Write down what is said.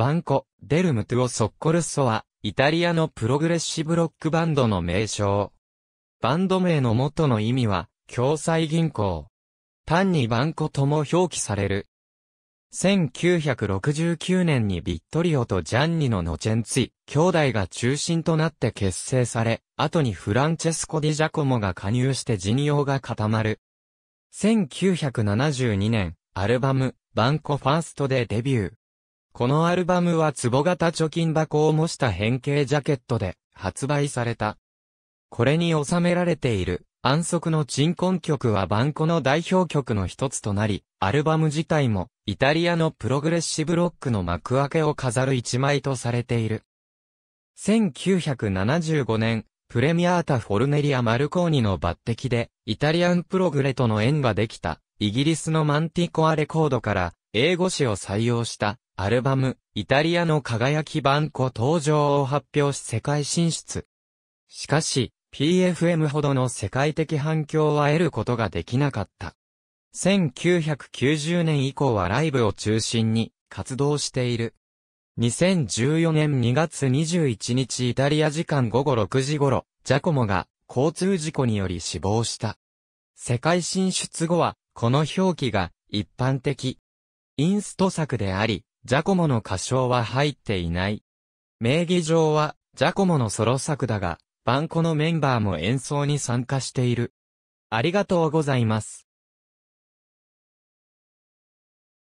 バンコ、デルムトゥオ・ソッコルッソは、イタリアのプログレッシブロックバンドの名称。バンド名の元の意味は、共済銀行。単にバンコとも表記される。1969年にビットリオとジャンニのノチェンツィ、兄弟が中心となって結成され、後にフランチェスコ・ディ・ジャコモが加入して陣容が固まる。1972年、アルバム、バンコファーストでデビュー。このアルバムは壺型貯金箱を模した変形ジャケットで発売された。これに収められている安息の鎮魂曲はバンコの代表曲の一つとなり、アルバム自体もイタリアのプログレッシブロックの幕開けを飾る一枚とされている。1975年、プレミアータ・フォルネリア・マルコーニの抜擢で、イタリアンプログレとの縁ができた、イギリスのマンティコアレコードから、英語詞を採用した、アルバム、イタリアの輝き版子登場を発表し世界進出。しかし、PFM ほどの世界的反響は得ることができなかった。1990年以降はライブを中心に活動している。2014年2月21日イタリア時間午後6時頃、ジャコモが交通事故により死亡した。世界進出後は、この表記が一般的。インスト作であり、ジャコモの歌唱は入っていない。名義上は、ジャコモのソロ作だが、バンコのメンバーも演奏に参加している。ありがとうございます。